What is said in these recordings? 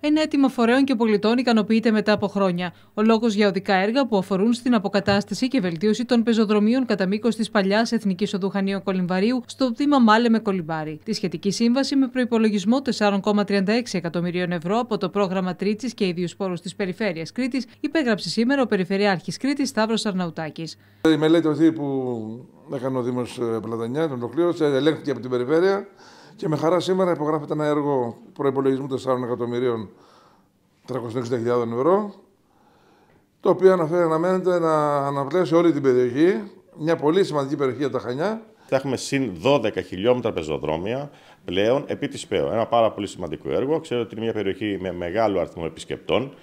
Ένα αίτημα φορέων και πολιτών ικανοποιείται μετά από χρόνια. Ο λόγος για οδικά έργα που αφορούν στην αποκατάσταση και βελτίωση των πεζοδρομίων κατά μήκος της παλιάς Εθνικής Οδού Χανίων Κολυμβαρίου στο Δήμα Μάλε με Κολυμπάρι. Τη σχετική σύμβαση με προπολογισμό 4,36 εκατομμυρίων ευρώ από το πρόγραμμα Τρίτσι και Ιδίου Πόρους της Περιφέρειας Κρήτης υπέγραψε σήμερα ο Περιφερειάρχης Κρήτης Σταύρος Αρναουτάκης. Η μελέτη που έκανε ο Δήμος Πλατανιάς, τον ολοκλήρωσε, ελέγχθηκε από την Περιφέρεια. Και με χαρά σήμερα υπογράφεται ένα έργο προπολογισμού 4 εκατομμυρίων 360.000 ευρώ, το οποίο αναφέρει αναμένεται να αναπλέσει όλη την περιοχή, μια πολύ σημαντική περιοχή για τα Χανιά. Θα έχουμε συν 12 χιλιόμετρα πεζοδρόμια πλέον επί της ΠΕΟ. Ένα πάρα πολύ σημαντικό έργο. Ξέρω ότι είναι μια περιοχή με μεγάλο αριθμό επισκεπτών.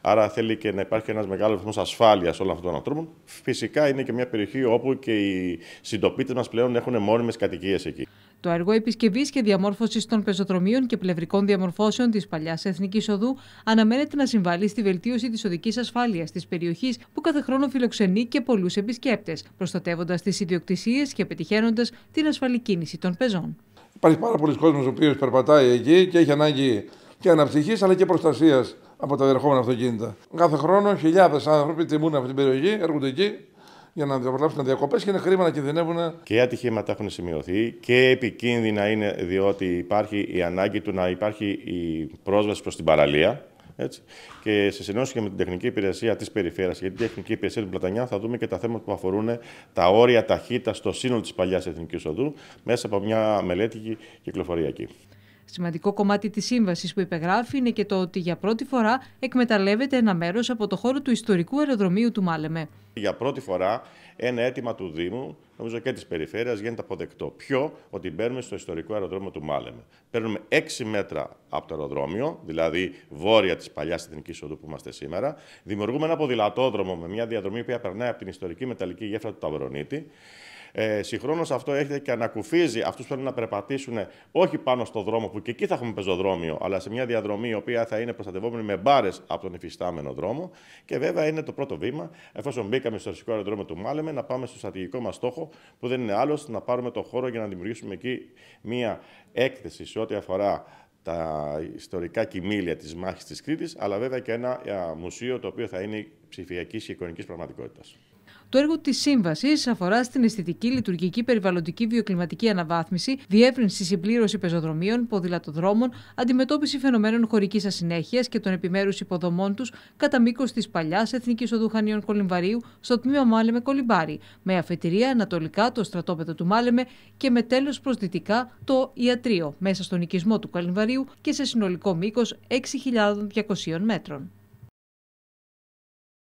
Άρα θέλει και να υπάρχει ένας μεγάλος βαθμό ασφάλειας όλων αυτών των ανθρώπων. Φυσικά είναι και μια περιοχή όπου και οι συντοπίτες μας πλέον έχουν μόνιμες κατοικίες εκεί. Το έργο επισκευής και διαμόρφωσης των πεζοδρομίων και πλευρικών διαμορφώσεων της παλιάς Εθνικής Οδού αναμένεται να συμβάλλει στη βελτίωση της οδικής ασφάλειας της περιοχής που κάθε χρόνο φιλοξενεί και πολλούς επισκέπτες, προστατεύοντας τις ιδιοκτησίες και πετυχαίνοντας την ασφαλή κίνηση των πεζών. Υπάρχει πάρα πολλοί κόσμος ο οποίος περπατάει εκεί και έχει ανάγκη και αναψυχής αλλά και προστασίας από τα διερχόμενα αυτοκίνητα. Κάθε χρόνο χιλιάδες άνθρωποι τιμούν αυτή την περιοχή, έρχονται εκεί, για να προλάβουν διακοπές και είναι χρήμα να κινδυνεύουν. Και ατυχήματα έχουν σημειωθεί και επικίνδυνα είναι διότι υπάρχει η ανάγκη του να υπάρχει η πρόσβαση προς την παραλία. Έτσι. Και σε συνένωση και με την τεχνική υπηρεσία της περιφέρειας και την τεχνική υπηρεσία του Πλατανιά, θα δούμε και τα θέματα που αφορούν τα όρια ταχύτητα στο σύνολο της παλιάς Εθνικής Οδού μέσα από μια μελέτη κυκλοφοριακή. Σημαντικό κομμάτι της σύμβασης που υπεγράφει είναι και το ότι για πρώτη φορά εκμεταλλεύεται ένα μέρος από το χώρο του ιστορικού αεροδρομίου του Μάλεμε. Για πρώτη φορά ένα αίτημα του Δήμου, νομίζω και της Περιφέρειας, γίνεται αποδεκτό. Ποιο, ότι μπαίνουμε στο ιστορικό αεροδρόμιο του Μάλεμε. Παίρνουμε 6 μέτρα από το αεροδρόμιο, δηλαδή βόρεια της παλιάς εθνικής οδού που είμαστε σήμερα. Δημιουργούμε ένα ποδηλατόδρομο με μια διαδρομή που περνάει από την ιστορική μεταλλική γέφυρα του Ταβρονίτη. Ε, Συγχρόνως αυτό έχετε και ανακουφίζει αυτούς που θέλουν να περπατήσουν όχι πάνω στο δρόμο που και εκεί θα έχουμε πεζοδρόμιο, αλλά σε μια διαδρομή η οποία θα είναι προστατευόμενη με μπάρες από τον υφιστάμενο δρόμο. Και βέβαια είναι το πρώτο βήμα, εφόσον μπήκαμε στο αστικό αεροδρόμιο του Μάλεμε, να πάμε στο στρατηγικό μας στόχο, που δεν είναι άλλος να πάρουμε το χώρο για να δημιουργήσουμε εκεί μια έκθεση σε ό,τι αφορά τα ιστορικά κοιμήλια της μάχης της Κρήτης, αλλά βέβαια και ένα μουσείο το οποίο θα είναι ψηφιακής και εικονικής πραγματικότητας. Το έργο της Σύμβασης αφορά στην αισθητική, λειτουργική, περιβαλλοντική, βιοκλιματική αναβάθμιση, διεύρυνση, συμπλήρωση πεζοδρομίων, ποδηλατοδρόμων, αντιμετώπιση φαινομένων χωρικής ασυνέχειας και των επιμέρους υποδομών τους κατά μήκος της παλιάς Εθνικής Οδού Χανίων Κολυμβαρίου στο τμήμα Μάλεμε Κολυμπάρι, με αφετηρία ανατολικά το στρατόπεδο του Μάλεμε και με τέλος προς το Ιατρίο, μέσα στον οικισμό του Κολυμβαρίου και σε συνολικό μήκος 6.200 μέτρων.